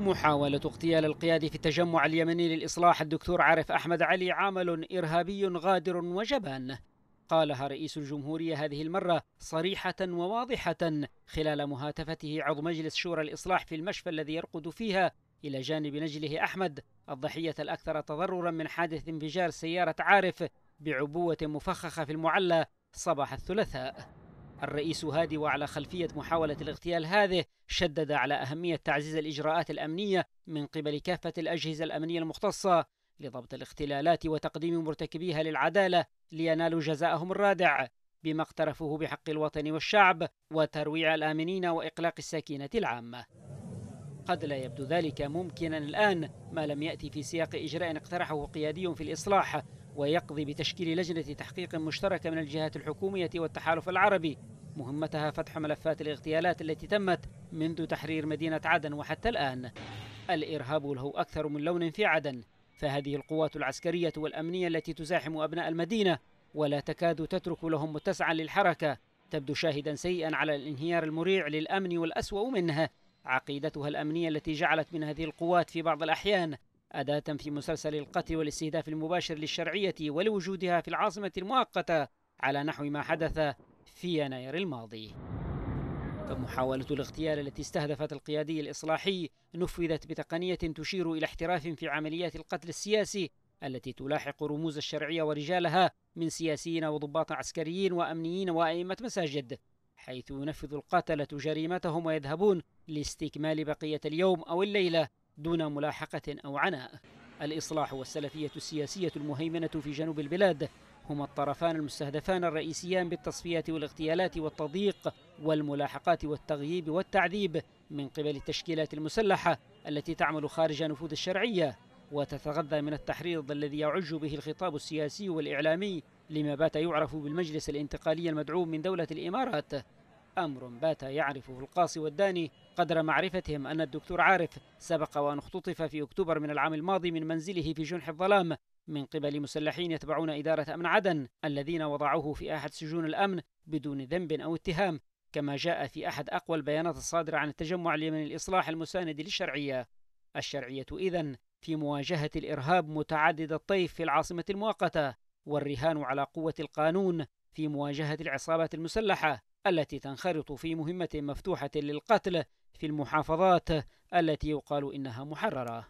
محاولة اغتيال القيادي في التجمع اليمني للإصلاح الدكتور عارف أحمد علي عمل إرهابي غادر وجبان قالها رئيس الجمهورية هذه المرة صريحة وواضحة خلال مهاتفته عضو مجلس شورى الإصلاح في المشفى الذي يرقد فيها إلى جانب نجله أحمد الضحية الأكثر تضررا من حادث انفجار سيارة عارف بعبوة مفخخة في المعلى صباح الثلاثاء الرئيس هادي وعلى خلفية محاولة الاغتيال هذه شدد على أهمية تعزيز الإجراءات الأمنية من قبل كافة الأجهزة الأمنية المختصة لضبط الاختلالات وتقديم مرتكبيها للعدالة لينالوا جزاءهم الرادع بما اقترفوه بحق الوطن والشعب وترويع الآمنين وإقلاق السكينة العامة قد لا يبدو ذلك ممكنا الآن ما لم يأتي في سياق إجراء اقترحه قيادي في الإصلاح ويقضي بتشكيل لجنة تحقيق مشتركة من الجهات الحكومية والتحالف العربي مهمتها فتح ملفات الاغتيالات التي تمت منذ تحرير مدينة عدن وحتى الآن الإرهاب له أكثر من لون في عدن فهذه القوات العسكرية والأمنية التي تزاحم أبناء المدينة ولا تكاد تترك لهم متسعا للحركة تبدو شاهدا سيئا على الانهيار المريع للأمن والأسوأ منها عقيدتها الأمنية التي جعلت من هذه القوات في بعض الأحيان أداة في مسلسل القتل والاستهداف المباشر للشرعية ولوجودها في العاصمة المؤقتة على نحو ما حدث في يناير الماضي فمحاولة الاغتيال التي استهدفت القيادي الإصلاحي نفذت بتقنية تشير إلى احتراف في عمليات القتل السياسي التي تلاحق رموز الشرعية ورجالها من سياسيين وضباط عسكريين وأمنيين وأئمة مساجد حيث ينفذ القتلة جريمتهم ويذهبون لاستكمال بقية اليوم أو الليلة دون ملاحقة أو عناء الإصلاح والسلفية السياسية المهيمنة في جنوب البلاد هما الطرفان المستهدفان الرئيسيان بالتصفيات والاغتيالات والتضييق والملاحقات والتغييب والتعذيب من قبل التشكيلات المسلحة التي تعمل خارج نفوذ الشرعية وتتغذى من التحريض الذي يعج به الخطاب السياسي والإعلامي لما بات يعرف بالمجلس الانتقالي المدعوم من دولة الإمارات أمر بات يعرفه القاصي والداني قدر معرفتهم أن الدكتور عارف سبق وأن اختطف في أكتوبر من العام الماضي من منزله في جنح الظلام من قبل مسلحين يتبعون إدارة أمن عدن الذين وضعوه في أحد سجون الأمن بدون ذنب أو اتهام كما جاء في أحد أقوى البيانات الصادرة عن التجمع اليمني الإصلاح المساند للشرعية الشرعية إذن في مواجهة الإرهاب متعدد الطيف في العاصمة المؤقتة والرهان على قوة القانون في مواجهة العصابات المسلحة التي تنخرط في مهمة مفتوحة للقتل في المحافظات التي يقال إنها محررة.